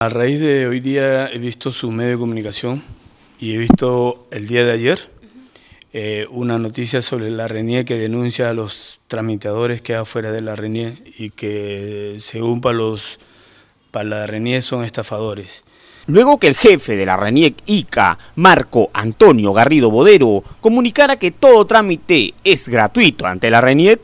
A raíz de hoy día he visto su medio de comunicación y he visto el día de ayer eh, una noticia sobre la RENIE que denuncia a los tramitadores que afuera de la RENIE y que según para, los, para la RENIE son estafadores. Luego que el jefe de la RENIEC ICA, Marco Antonio Garrido Bodero, comunicara que todo trámite es gratuito ante la RENIEC,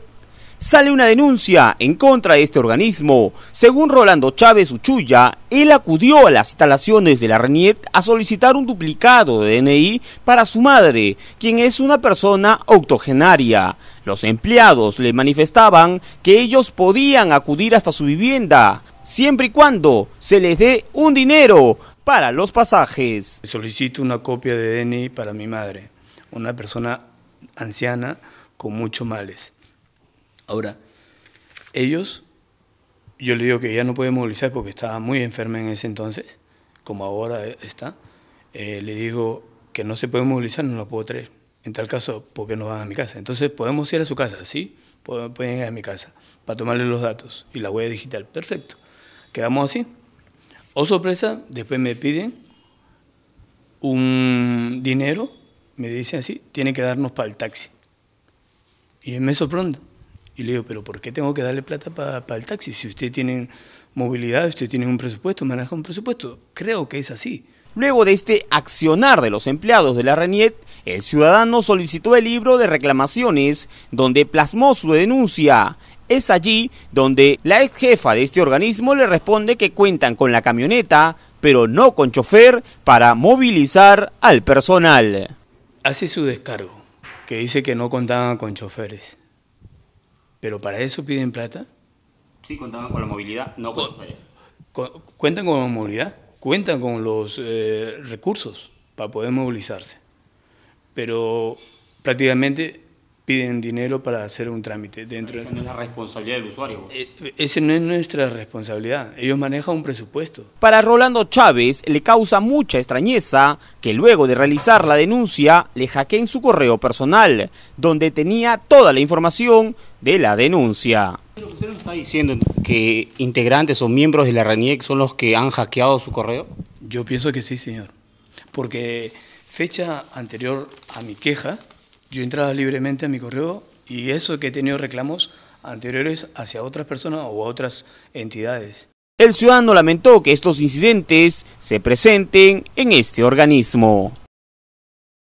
sale una denuncia en contra de este organismo. Según Rolando Chávez Uchuya, él acudió a las instalaciones de la RENIET a solicitar un duplicado de DNI para su madre, quien es una persona octogenaria. Los empleados le manifestaban que ellos podían acudir hasta su vivienda, siempre y cuando se les dé un dinero para los pasajes. Solicito una copia de DNI para mi madre, una persona anciana con muchos males. Ahora, ellos, yo le digo que ya no puede movilizar porque estaba muy enferma en ese entonces, como ahora está. Eh, le digo que no se puede movilizar, no lo puedo traer. En tal caso, ¿por qué no van a mi casa? Entonces, podemos ir a su casa, ¿sí? Pueden ir a mi casa para tomarle los datos y la huella digital. Perfecto. Quedamos así. O sorpresa, después me piden un dinero, me dicen así, tiene que darnos para el taxi. Y me sorprende. Y le digo, pero ¿por qué tengo que darle plata para el taxi? Si usted tiene movilidad, usted tiene un presupuesto, maneja un presupuesto. Creo que es así. Luego de este accionar de los empleados de la RENIET, el ciudadano solicitó el libro de reclamaciones donde plasmó su denuncia. Es allí donde la ex jefa de este organismo le responde que cuentan con la camioneta, pero no con chofer, para movilizar al personal. Hace su descargo, que dice que no contaban con choferes. ¿Pero para eso piden plata? Sí, contaban con la movilidad, no con, Cuentan con la movilidad, cuentan con los eh, recursos para poder movilizarse. Pero prácticamente piden dinero para hacer un trámite. Dentro Esa no es la responsabilidad del usuario. Eh, Esa no es nuestra responsabilidad. Ellos manejan un presupuesto. Para Rolando Chávez le causa mucha extrañeza que luego de realizar la denuncia le hackeen su correo personal, donde tenía toda la información de la denuncia. ¿Usted nos está diciendo que integrantes o miembros de la RANIEC son los que han hackeado su correo? Yo pienso que sí, señor. Porque fecha anterior a mi queja, yo entraba libremente a mi correo y eso que he tenido reclamos anteriores hacia otras personas o a otras entidades. El ciudadano lamentó que estos incidentes se presenten en este organismo.